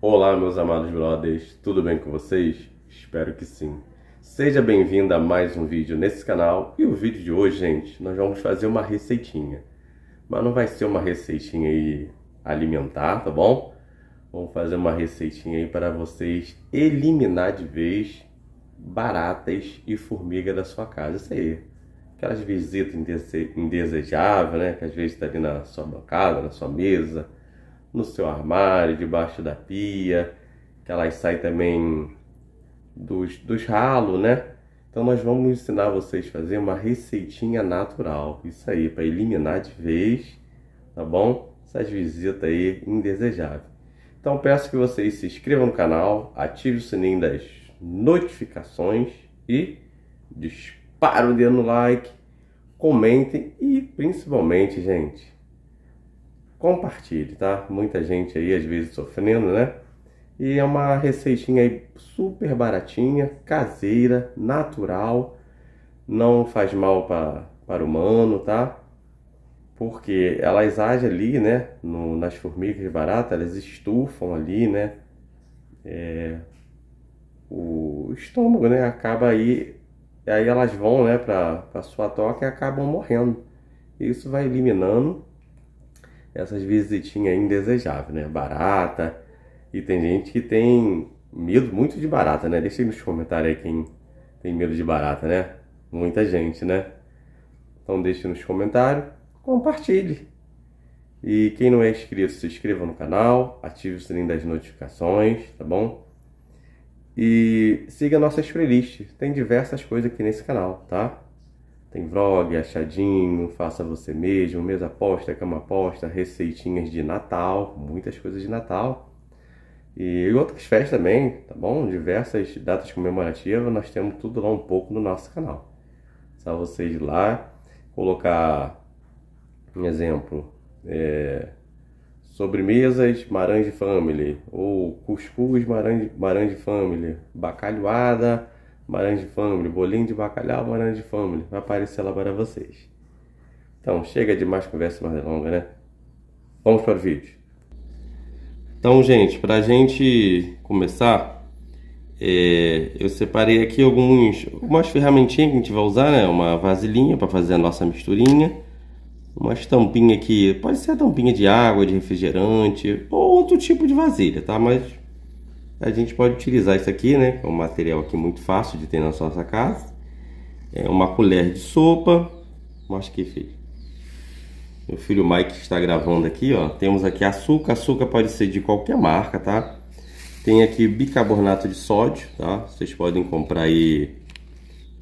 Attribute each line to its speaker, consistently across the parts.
Speaker 1: Olá, meus amados brothers, tudo bem com vocês? Espero que sim. Seja bem-vindo a mais um vídeo nesse canal e o vídeo de hoje, gente, nós vamos fazer uma receitinha. Mas não vai ser uma receitinha aí alimentar, tá bom? Vamos fazer uma receitinha aí para vocês eliminar de vez baratas e formiga da sua casa. Isso aí, aquelas visitas indesejáveis, né? Que às vezes está ali na sua bancada, na sua mesa, no seu armário, debaixo da pia, que elas saem também dos, dos ralos, né? Então nós vamos ensinar vocês a fazer uma receitinha natural, isso aí, para eliminar de vez, tá bom? Essas visitas aí indesejáveis. Então peço que vocês se inscrevam no canal, ative o sininho das notificações e dispara o dedo no like, comentem e principalmente, gente, compartilhe, tá? Muita gente aí às vezes sofrendo, né? E é uma receitinha aí super baratinha, caseira, natural, não faz mal para o humano, tá? Porque elas agem ali, né? No, nas formigas baratas, elas estufam ali, né? É, o estômago, né? Acaba aí, aí elas vão, né? Para a sua toca e acabam morrendo. Isso vai eliminando essas visitinhas indesejáveis, né? Barata. E tem gente que tem medo muito de barata, né? Deixa aí nos comentários aí quem tem medo de barata, né? Muita gente, né? Então deixe nos comentários, compartilhe. E quem não é inscrito, se inscreva no canal, ative o sininho das notificações, tá bom? E siga nossas playlists, tem diversas coisas aqui nesse canal, tá? Tem vlog, achadinho, faça você mesmo, mesa aposta, cama aposta, receitinhas de Natal, muitas coisas de Natal. E outras festas também, tá bom? Diversas datas comemorativas, nós temos tudo lá um pouco no nosso canal. Só vocês ir lá, colocar, um exemplo, é, sobremesas Marange Family, ou cuscuz Marange, Marange Family, bacalhoada Baranja de Family, bolinho de bacalhau, Baranja de Family, vai aparecer lá para vocês. Então, chega de mais conversa mais longa, né? Vamos para o vídeo. Então, gente, para a gente começar, é, eu separei aqui alguns, algumas ferramentinhas que a gente vai usar, né? Uma vasilhinha para fazer a nossa misturinha, uma tampinha que pode ser tampinha de água, de refrigerante ou outro tipo de vasilha, tá? Mas a gente pode utilizar isso aqui, né? É um material aqui muito fácil de ter na nossa casa. É uma colher de sopa. Mostra aqui, filho. Meu filho Mike está gravando aqui, ó. Temos aqui açúcar. Açúcar pode ser de qualquer marca, tá? Tem aqui bicarbonato de sódio, tá? Vocês podem comprar aí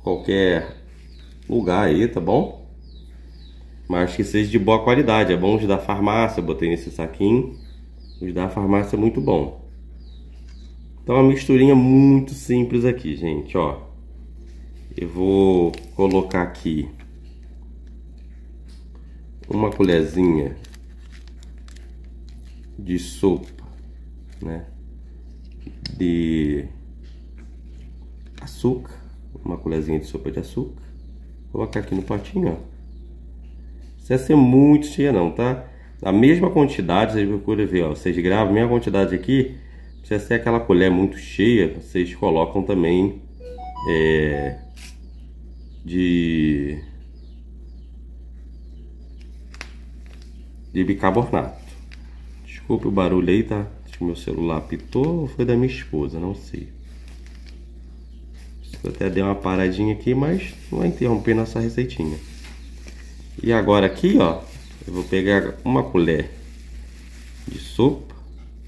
Speaker 1: qualquer lugar aí, tá bom? Mas que seja de boa qualidade. É bom os da farmácia. botei nesse saquinho. Os da farmácia é muito bom. Então, é uma misturinha muito simples aqui, gente, ó. Eu vou colocar aqui uma colherzinha de sopa, né? De açúcar, uma colherzinha de sopa de açúcar. Vou colocar aqui no potinho. ó. Não precisa é ser muito cheia não, tá? A mesma quantidade, vocês procuram ver, ó. Vocês gravam a mesma quantidade aqui se você é aquela colher muito cheia, vocês colocam também é, de, de bicarbonato. Desculpe o barulho aí, tá? Acho que meu celular apitou ou foi da minha esposa, não sei. Eu até dei uma paradinha aqui, mas não vai interromper nossa receitinha. E agora aqui, ó, eu vou pegar uma colher de sopa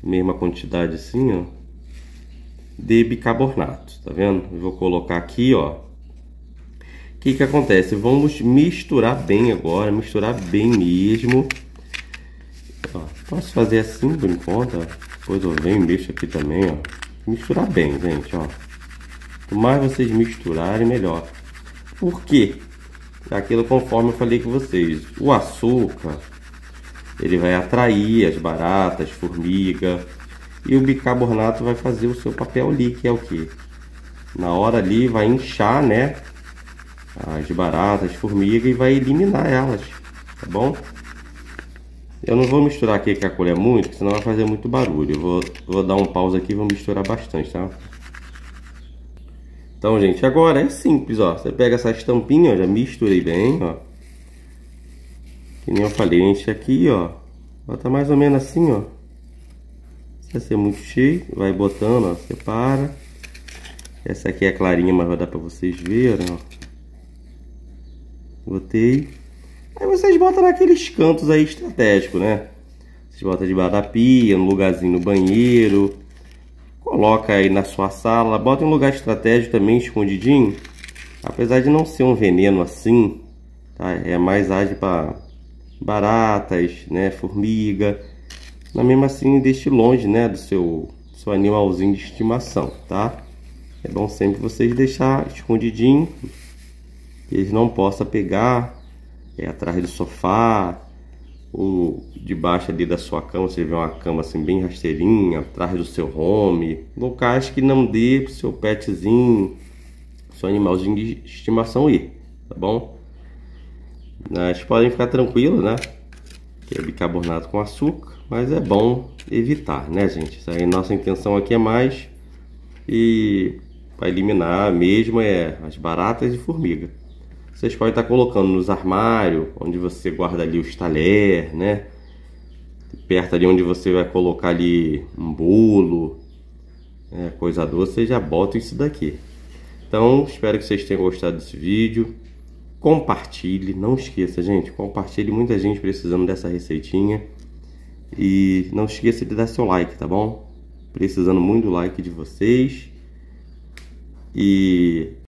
Speaker 1: mesma quantidade assim, ó, de bicarbonato, tá vendo? Eu vou colocar aqui, ó. O que que acontece? Vamos misturar bem agora, misturar bem mesmo. Ó, posso fazer assim por enquanto, ó. Depois eu venho e mexo aqui também, ó. Misturar bem, gente, ó. Quanto mais vocês misturarem, melhor. Por quê? Aquilo conforme eu falei com vocês. O açúcar ele vai atrair as baratas, formiga, e o bicarbonato vai fazer o seu papel ali, que é o que? Na hora ali vai inchar, né? As baratas, formiga e vai eliminar elas, tá bom? Eu não vou misturar aqui que a colher é muito, senão vai fazer muito barulho. Eu vou, vou dar um pausa aqui e vou misturar bastante, tá? Então, gente, agora é simples, ó. Você pega essa estampinha, ó, já misturei bem, ó. Que nem eu falei, enche aqui, ó. Bota mais ou menos assim, ó. Se vai ser muito cheio, vai botando, ó. Separa. Essa aqui é clarinha, mas vai dar pra vocês verem, ó. Botei. Aí vocês botam naqueles cantos aí estratégicos, né? Vocês botam debaixo da pia, no lugarzinho no banheiro. Coloca aí na sua sala. Bota em um lugar estratégico também, escondidinho. Apesar de não ser um veneno assim, tá? É mais ágil para baratas, né, formiga. Mas mesmo assim deixe longe, né, do seu, seu animalzinho de estimação, tá? É bom sempre vocês deixar escondidinho, que eles não possam pegar é, atrás do sofá ou debaixo ali da sua cama, você vê uma cama assim bem rasteirinha, atrás do seu home, locais que não dê pro seu petzinho, seu animalzinho de estimação ir, tá bom? Mas né? podem ficar tranquilo né? Que é bicarbonato com açúcar, mas é bom evitar, né, gente? Aí, nossa intenção aqui é mais e para eliminar mesmo é as baratas e formiga. Vocês podem estar tá colocando nos armários, onde você guarda ali os talher, né? Perto ali onde você vai colocar ali um bolo, né? coisa doce, já bota isso daqui. Então, espero que vocês tenham gostado desse vídeo compartilhe, não esqueça, gente, compartilhe, muita gente precisando dessa receitinha. E não esqueça de dar seu like, tá bom? Precisando muito do like de vocês. E